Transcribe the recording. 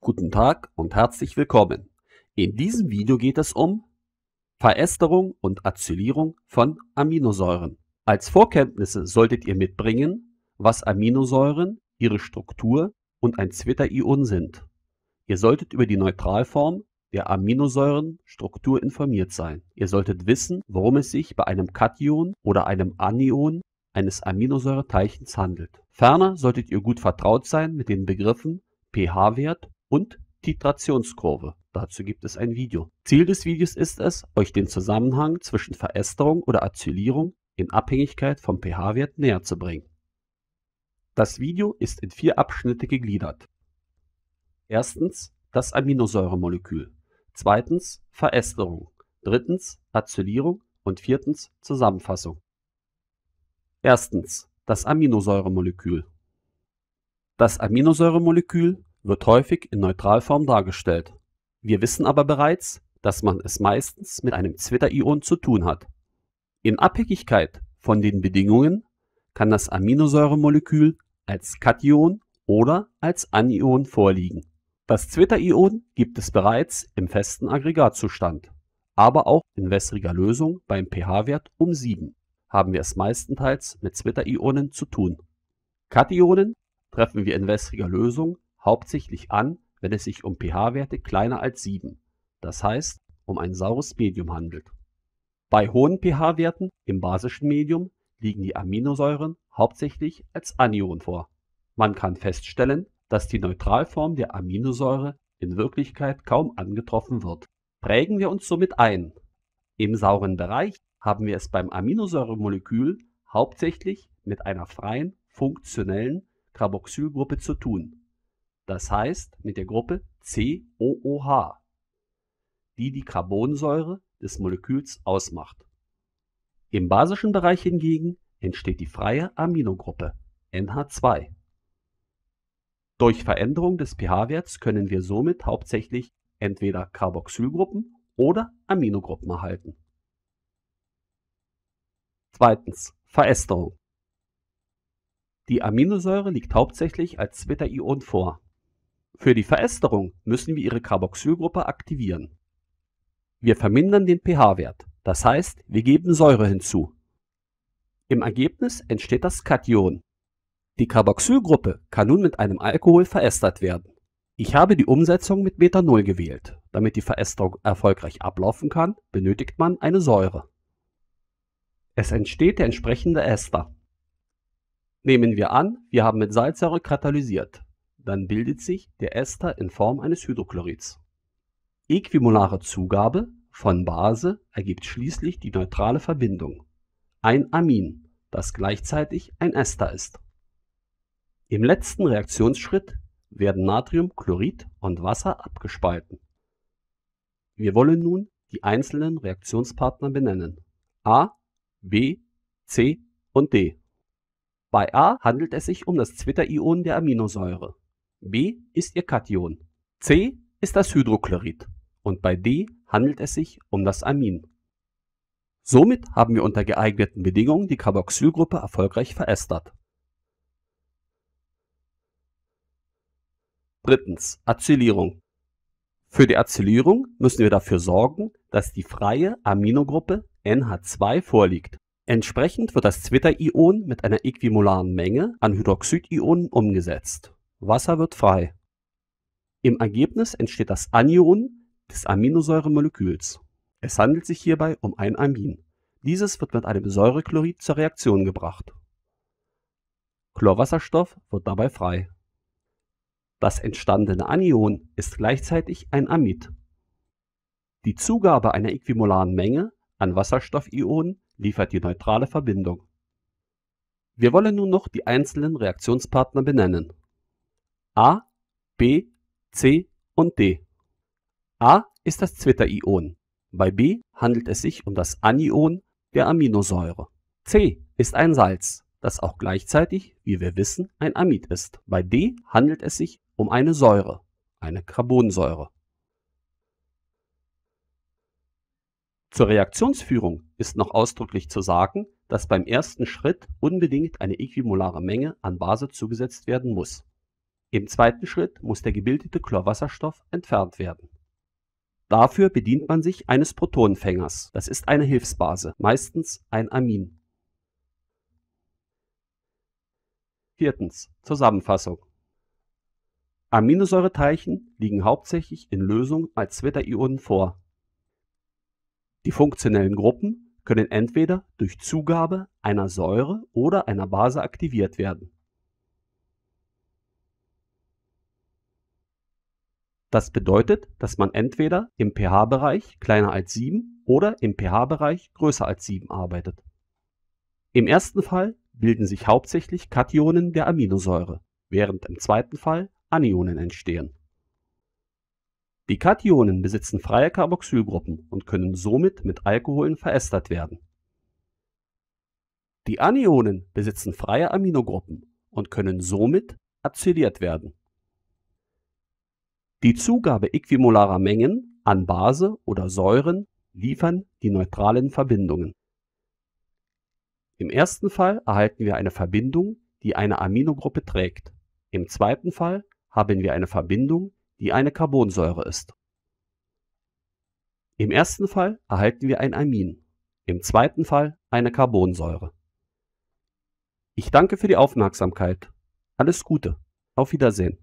Guten Tag und herzlich willkommen. In diesem Video geht es um Veresterung und Acylierung von Aminosäuren. Als Vorkenntnisse solltet ihr mitbringen, was Aminosäuren, ihre Struktur und ein Zwitterion sind. Ihr solltet über die Neutralform der Aminosäurenstruktur informiert sein. Ihr solltet wissen, worum es sich bei einem Kation oder einem Anion eines Aminosäureteilchens handelt. Ferner solltet ihr gut vertraut sein mit den Begriffen pH-Wert und Titrationskurve. Dazu gibt es ein Video. Ziel des Videos ist es, euch den Zusammenhang zwischen Verästerung oder Acylierung in Abhängigkeit vom pH-Wert näher zu bringen. Das Video ist in vier Abschnitte gegliedert. Erstens das Aminosäuremolekül, zweitens Verästerung. drittens Acylierung und viertens Zusammenfassung. Erstens das Aminosäuremolekül. Das Aminosäuremolekül wird häufig in Neutralform dargestellt. Wir wissen aber bereits, dass man es meistens mit einem Zwitterion zu tun hat. In Abhängigkeit von den Bedingungen kann das Aminosäuremolekül als Kation oder als Anion vorliegen. Das Zwitterion gibt es bereits im festen Aggregatzustand, aber auch in wässriger Lösung beim pH-Wert um 7 haben wir es meistenteils mit Zwitterionen zu tun. Kationen treffen wir in wässriger Lösung hauptsächlich an, wenn es sich um pH-Werte kleiner als 7, das heißt um ein saures Medium handelt. Bei hohen pH-Werten im basischen Medium liegen die Aminosäuren hauptsächlich als Anion vor. Man kann feststellen, dass die Neutralform der Aminosäure in Wirklichkeit kaum angetroffen wird. Prägen wir uns somit ein. Im sauren Bereich haben wir es beim Aminosäuremolekül hauptsächlich mit einer freien, funktionellen Carboxylgruppe zu tun das heißt mit der Gruppe COOH, die die Carbonsäure des Moleküls ausmacht. Im basischen Bereich hingegen entsteht die freie Aminogruppe NH2. Durch Veränderung des pH-Werts können wir somit hauptsächlich entweder Carboxylgruppen oder Aminogruppen erhalten. Zweitens Verästerung. Die Aminosäure liegt hauptsächlich als Zwitterion vor. Für die Verästerung müssen wir ihre Carboxylgruppe aktivieren. Wir vermindern den pH-Wert, das heißt, wir geben Säure hinzu. Im Ergebnis entsteht das Kation. Die Carboxylgruppe kann nun mit einem Alkohol verästert werden. Ich habe die Umsetzung mit Methanol gewählt. Damit die Verästerung erfolgreich ablaufen kann, benötigt man eine Säure. Es entsteht der entsprechende Ester. Nehmen wir an, wir haben mit Salzsäure katalysiert dann bildet sich der Ester in Form eines Hydrochlorids. Äquimonare Zugabe von Base ergibt schließlich die neutrale Verbindung, ein Amin, das gleichzeitig ein Ester ist. Im letzten Reaktionsschritt werden Natriumchlorid und Wasser abgespalten. Wir wollen nun die einzelnen Reaktionspartner benennen. A, B, C und D. Bei A handelt es sich um das Zwitterion der Aminosäure. B ist ihr Kation. C ist das Hydrochlorid und bei D handelt es sich um das Amin. Somit haben wir unter geeigneten Bedingungen die Carboxylgruppe erfolgreich verästert. Drittens Acylierung. Für die Acylierung müssen wir dafür sorgen, dass die freie Aminogruppe NH2 vorliegt. Entsprechend wird das Zwitterion mit einer äquimolaren Menge an Hydroxidionen umgesetzt Wasser wird frei. Im Ergebnis entsteht das Anion des Aminosäuremoleküls. Es handelt sich hierbei um ein Amin. Dieses wird mit einem Säurechlorid zur Reaktion gebracht. Chlorwasserstoff wird dabei frei. Das entstandene Anion ist gleichzeitig ein Amid. Die Zugabe einer äquimolaren Menge an Wasserstoffionen liefert die neutrale Verbindung. Wir wollen nun noch die einzelnen Reaktionspartner benennen. A, B, C und D. A ist das Zwitterion. Bei B handelt es sich um das Anion der Aminosäure. C ist ein Salz, das auch gleichzeitig, wie wir wissen, ein Amid ist. Bei D handelt es sich um eine Säure, eine Carbonsäure. Zur Reaktionsführung ist noch ausdrücklich zu sagen, dass beim ersten Schritt unbedingt eine äquimolare Menge an Base zugesetzt werden muss im zweiten Schritt muss der gebildete Chlorwasserstoff entfernt werden. Dafür bedient man sich eines Protonenfängers, das ist eine Hilfsbase, meistens ein Amin. Viertens. Zusammenfassung Aminosäureteilchen liegen hauptsächlich in Lösung als Zwitterionen vor. Die funktionellen Gruppen können entweder durch Zugabe einer Säure oder einer Base aktiviert werden Das bedeutet, dass man entweder im pH-Bereich kleiner als 7 oder im pH-Bereich größer als 7 arbeitet. Im ersten Fall bilden sich hauptsächlich Kationen der Aminosäure, während im zweiten Fall Anionen entstehen. Die Kationen besitzen freie Carboxylgruppen und können somit mit Alkoholen verästert werden. Die Anionen besitzen freie Aminogruppen und können somit acyliert werden die Zugabe äquimolarer Mengen an Base oder Säuren liefern die neutralen Verbindungen. Im ersten Fall erhalten wir eine Verbindung, die eine Aminogruppe trägt. Im zweiten Fall haben wir eine Verbindung, die eine Carbonsäure ist. Im ersten Fall erhalten wir ein Amin, im zweiten Fall eine Carbonsäure. Ich danke für die Aufmerksamkeit. Alles Gute. Auf Wiedersehen.